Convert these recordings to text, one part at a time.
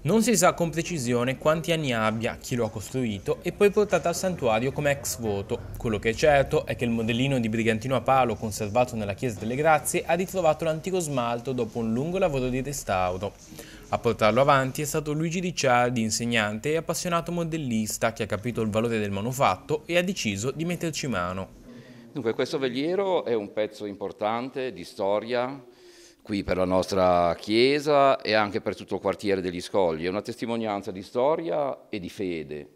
Non si sa con precisione quanti anni abbia, chi lo ha costruito e poi portato al santuario come ex voto. Quello che è certo è che il modellino di brigantino a palo conservato nella Chiesa delle Grazie ha ritrovato l'antico smalto dopo un lungo lavoro di restauro. A portarlo avanti è stato Luigi Ricciardi, insegnante e appassionato modellista che ha capito il valore del manufatto e ha deciso di metterci mano. Dunque questo veliero è un pezzo importante di storia qui per la nostra chiesa e anche per tutto il quartiere degli Scogli. È una testimonianza di storia e di fede.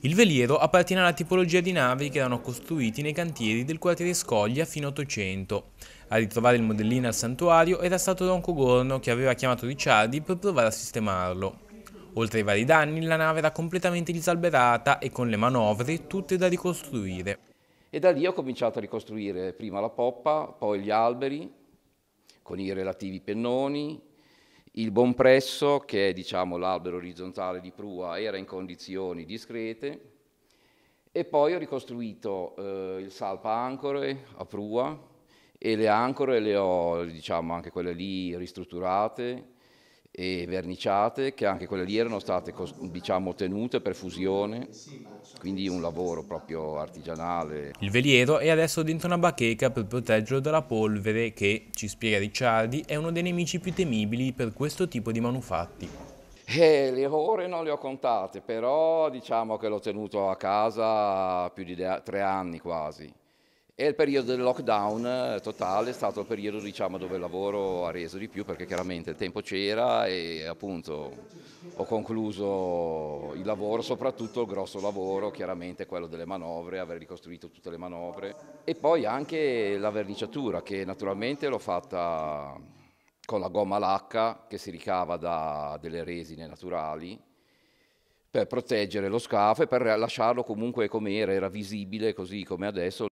Il veliero appartiene alla tipologia di navi che erano costruiti nei cantieri del quartiere Scoglia fino all'Ottocento. A ritrovare il modellino al santuario era stato Don Cogorno che aveva chiamato Ricciardi per provare a sistemarlo. Oltre ai vari danni, la nave era completamente disalberata e con le manovre tutte da ricostruire. E da lì ho cominciato a ricostruire prima la poppa, poi gli alberi, con i relativi pennoni, il buon che è diciamo, l'albero orizzontale di prua, era in condizioni discrete, e poi ho ricostruito eh, il salpa ancore a prua e le ancore le ho, diciamo, anche quelle lì ristrutturate, e verniciate, che anche quelle lì erano state diciamo, tenute per fusione, quindi un lavoro proprio artigianale. Il veliero è adesso dentro una bacheca per proteggerlo dalla polvere che, ci spiega Ricciardi, è uno dei nemici più temibili per questo tipo di manufatti. Eh, le ore non le ho contate, però diciamo che l'ho tenuto a casa più di tre anni quasi e il periodo del lockdown eh, totale è stato il periodo diciamo, dove il lavoro ha reso di più perché chiaramente il tempo c'era e appunto ho concluso il lavoro, soprattutto il grosso lavoro, chiaramente quello delle manovre, aver ricostruito tutte le manovre e poi anche la verniciatura che naturalmente l'ho fatta con la gomma lacca che si ricava da delle resine naturali per proteggere lo scafo e per lasciarlo comunque com'era, era visibile così come adesso.